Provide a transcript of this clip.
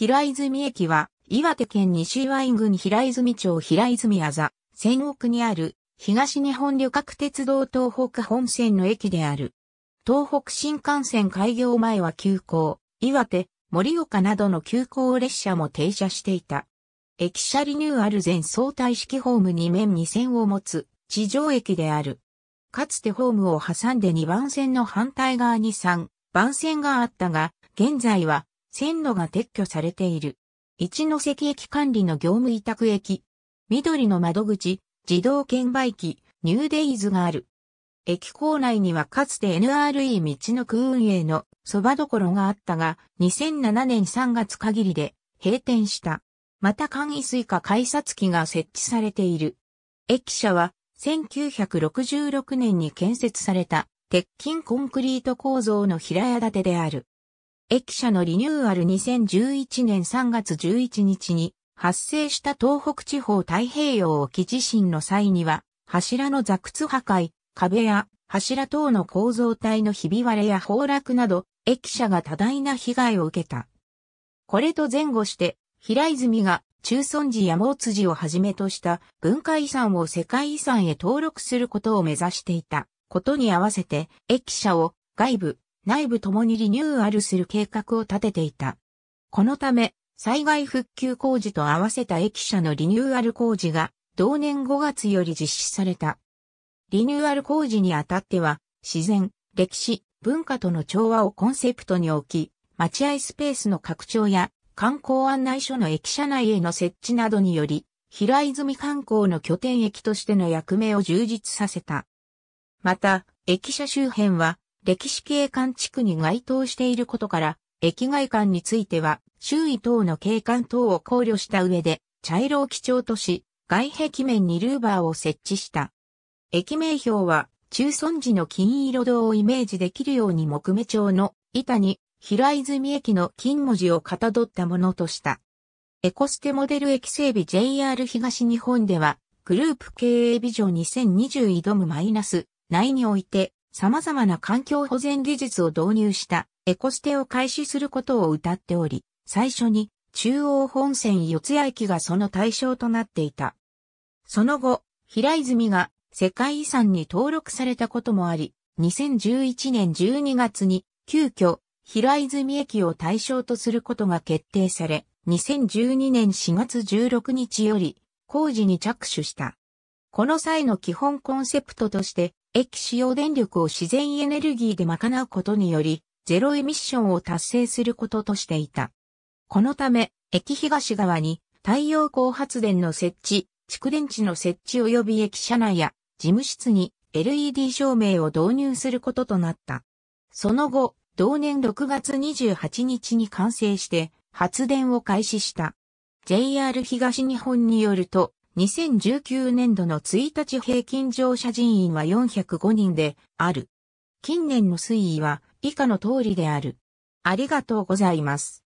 平泉駅は、岩手県西岩井郡平泉町平泉あざ、千億にある、東日本旅客鉄道東北本線の駅である。東北新幹線開業前は急行、岩手、盛岡などの急行列車も停車していた。駅舎リニューアル前相対式ホーム2面2線を持つ地上駅である。かつてホームを挟んで2番線の反対側に3番線があったが、現在は線路が撤去されている。一ノ関駅管理の業務委託駅、緑の窓口、自動券売機、ニューデイズがある。駅構内にはかつて NRE 道の区運営のそばどころがあったが、2007年3月限りで閉店した。また簡易スイカ改札機が設置されている。駅舎は1966年に建設された鉄筋コンクリート構造の平屋建てである。駅舎のリニューアル2011年3月11日に発生した東北地方太平洋沖地震の際には、柱の座屈破壊、壁や柱等の構造体のひび割れや崩落など、駅舎が多大な被害を受けた。これと前後して、平泉が中村寺や毛辻をはじめとした文化遺産を世界遺産へ登録することを目指していたことに合わせて、駅舎を外部、内部ともにリニューアルする計画を立てていた。このため、災害復旧工事と合わせた駅舎のリニューアル工事が同年5月より実施された。リニューアル工事にあたっては、自然、歴史、文化との調和をコンセプトに置き、待合スペースの拡張や観光案内所の駅舎内への設置などにより、平泉観光の拠点駅としての役目を充実させた。また、駅舎周辺は歴史景観地区に該当していることから、駅外観については、周囲等の景観等を考慮した上で、茶色を基調とし、外壁面にルーバーを設置した。駅名標は、中村寺の金色堂をイメージできるように木目調の板に、平泉駅の金文字をかたどったものとした。エコステモデル駅整備 JR 東日本では、グループ経営ビジョン2020挑むマイナス内において、様々な環境保全技術を導入したエコステを開始することを謳っており、最初に中央本線四谷駅がその対象となっていた。その後、平泉が世界遺産に登録されたこともあり、2011年12月に急遽平泉駅を対象とすることが決定され、2012年4月16日より工事に着手した。この際の基本コンセプトとして駅使用電力を自然エネルギーで賄うことにより、ゼロエミッションを達成することとしていた。このため、駅東側に太陽光発電の設置、蓄電池の設置及び駅車内や事務室に LED 照明を導入することとなった。その後、同年6月28日に完成して発電を開始した。JR 東日本によると、2019年度の1日平均乗車人員は405人である。近年の推移は以下の通りである。ありがとうございます。